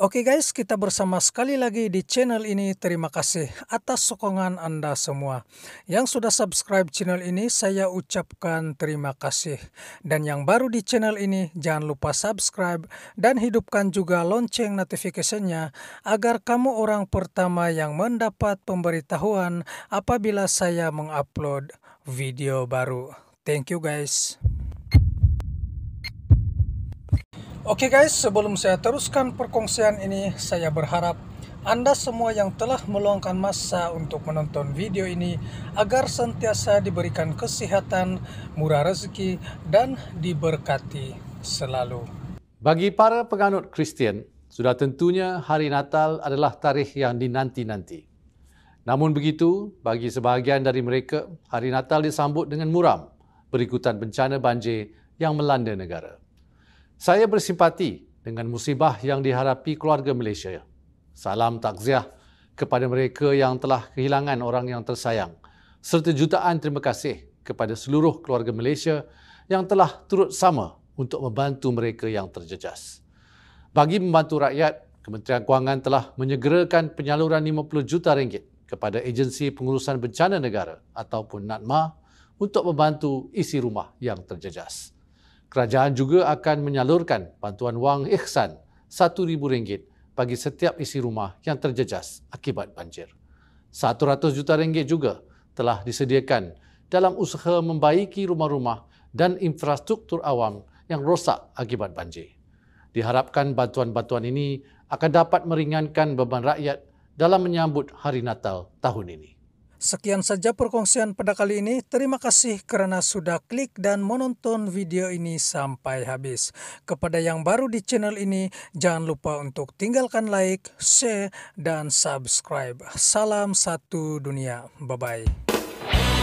Oke okay guys, kita bersama sekali lagi di channel ini. Terima kasih atas sokongan Anda semua. Yang sudah subscribe channel ini, saya ucapkan terima kasih. Dan yang baru di channel ini, jangan lupa subscribe dan hidupkan juga lonceng notifikasinya agar kamu orang pertama yang mendapat pemberitahuan apabila saya mengupload video baru. Thank you guys. Oke okay guys, sebelum saya teruskan perkongsian ini, saya berharap Anda semua yang telah meluangkan masa untuk menonton video ini agar sentiasa diberikan kesehatan, murah rezeki, dan diberkati selalu. Bagi para penganut Kristian, sudah tentunya hari Natal adalah tarikh yang dinanti-nanti. Namun begitu, bagi sebahagian dari mereka, hari Natal disambut dengan muram berikutan bencana banjir yang melanda negara. Saya bersimpati dengan musibah yang diharapi keluarga Malaysia. Salam takziah kepada mereka yang telah kehilangan orang yang tersayang. Serta jutaan terima kasih kepada seluruh keluarga Malaysia yang telah turut sama untuk membantu mereka yang terjejas. Bagi membantu rakyat, Kementerian Kewangan telah menyegerakan penyaluran 50 juta ringgit kepada Agensi Pengurusan Bencana Negara ataupun NADMA untuk membantu isi rumah yang terjejas. Kerajaan juga akan menyalurkan bantuan wang ihsan RM1,000 bagi setiap isi rumah yang terjejas akibat banjir. RM100 juta ringgit juga telah disediakan dalam usaha membaiki rumah-rumah dan infrastruktur awam yang rosak akibat banjir. Diharapkan bantuan-bantuan ini akan dapat meringankan beban rakyat dalam menyambut Hari Natal tahun ini. Sekian saja perkongsian pada kali ini. Terima kasih karena sudah klik dan menonton video ini sampai habis. Kepada yang baru di channel ini, jangan lupa untuk tinggalkan like, share, dan subscribe. Salam satu dunia. Bye-bye.